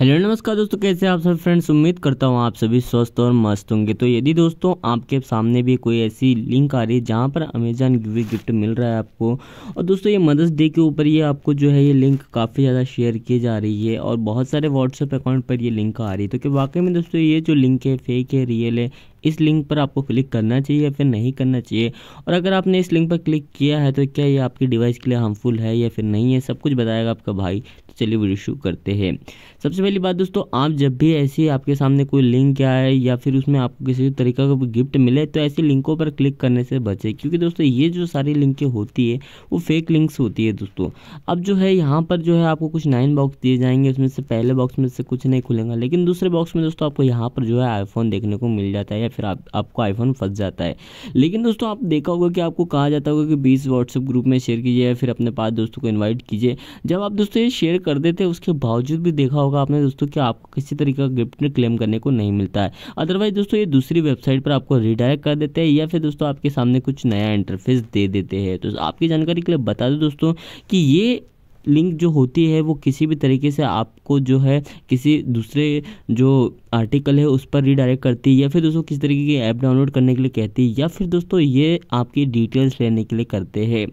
hello नमस्कार दोस्तों कैसे आप सब फ्रेंड्स उम्मीद करता हूँ आप सभी स्वस्थ और मस्त होंगे तो यदि दोस्तों आपके सामने भी कोई ऐसी लिंक आ रही है जहाँ पर अमेजन गिवी गिफ्ट मिल रहा है आपको और दोस्तों ये मदर्स डे के ऊपर ये आपको जो है ये लिंक काफ़ी ज़्यादा शेयर की जा रही है और बहुत सारे व्हाट्सएप अकाउंट पर ये लिंक आ रही है तो कि वाकई में दोस्तों ये जो लिंक है फेक है रियल है इस लिंक पर आपको क्लिक करना चाहिए या फिर नहीं करना चाहिए और अगर आपने इस लिंक पर क्लिक किया है तो क्या ये आपकी डिवाइस के लिए हार्मफुल है या फिर नहीं है सब कुछ बताएगा आपका भाई तो चलिए वीडियो शुरू करते हैं सबसे पहली बात दोस्तों आप जब भी ऐसी आपके सामने कोई लिंक आए या फिर उसमें आपको किसी तरीका का गिफ्ट मिले तो ऐसी लिंकों पर क्लिक करने से बचें क्योंकि दोस्तों ये जो सारी लिंकें होती है वो फेक लिंक्स होती है दोस्तों अब जो है यहाँ पर जो है आपको कुछ नाइन बॉक्स दिए जाएंगे उसमें से पहले बॉक्स में से कुछ नहीं खुलेगा लेकिन दूसरे बॉक्स में दोस्तों आपको यहाँ पर जो है आईफोन देखने को मिल जाता है फिर आप आपको आईफोन फंस जाता है लेकिन दोस्तों आप देखा होगा कि आपको कहा जाता होगा कि बीस व्हाट्सअप ग्रुप में शेयर कीजिए या फिर अपने पास दोस्तों को इन्वाइट कीजिए जब आप दोस्तों ये शेयर कर देते हैं उसके बावजूद भी देखा होगा आपने दोस्तों कि आपको किसी तरीके का गिफ्ट क्लेम करने को नहीं मिलता है अदरवाइज दोस्तों ये दूसरी वेबसाइट पर आपको रिडायरेक्ट कर देते हैं या फिर दोस्तों आपके सामने कुछ नया इंटरफेस दे देते हैं तो आपकी जानकारी के लिए बता दो दोस्तों कि ये लिंक जो होती है वो किसी भी तरीके से आपको जो है किसी दूसरे जो आर्टिकल है उस पर रीडायरेक्ट करती है या फिर दोस्तों किसी तरीके की ऐप डाउनलोड करने के लिए कहती है या फिर दोस्तों ये आपकी डिटेल्स लेने के लिए करते हैं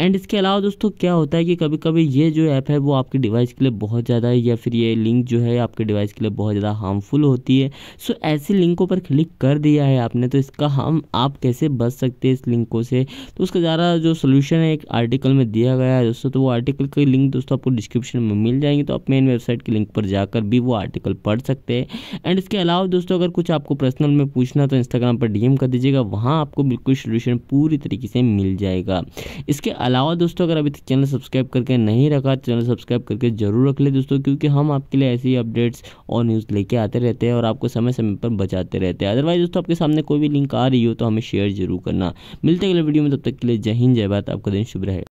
एंड इसके अलावा दोस्तों क्या होता है कि कभी कभी ये जो ऐप है वो आपके डिवाइस के लिए बहुत ज़्यादा या फिर ये लिंक जो है आपके डिवाइस के लिए बहुत ज़्यादा हार्मफुल होती है सो ऐसे लिंकों पर क्लिक कर दिया है आपने तो इसका हम आप कैसे बच सकते हैं इस लिंकों से तो उसका ज़्यादा जो सोल्यूशन है एक आर्टिकल में दिया गया है दोस्तों तो वो आर्टिकल के लिंक दोस्तों आपको डिस्क्रिप्शन में मिल जाएंगे तो आप मेन वेबसाइट के लिंक पर जाकर भी वो आर्टिकल पढ़ सकते हैं एंड इसके अलावा दोस्तों अगर कुछ आपको पर्सनल में पूछना तो इंस्टाग्राम पर डीएम कर दीजिएगा वहाँ आपको बिल्कुल सोल्यूशन पूरी तरीके से मिल जाएगा इसके अलावा दोस्तों अगर अभी तक चैनल सब्सक्राइब करके नहीं रखा तो चैनल सब्सक्राइब करके ज़रूर रख ले दोस्तों क्योंकि हम आपके लिए ऐसी अपडेट्स और न्यूज़ लेके आते रहते हैं और आपको समय समय पर बचाते रहते हैं अदरवाइज दोस्तों आपके सामने कोई भी लिंक आ रही हो तो हमें शेयर जरूर करना मिलते अगले वीडियो में तब तक के लिए जय हिंद जय भारत आपका दिन शुभ रहे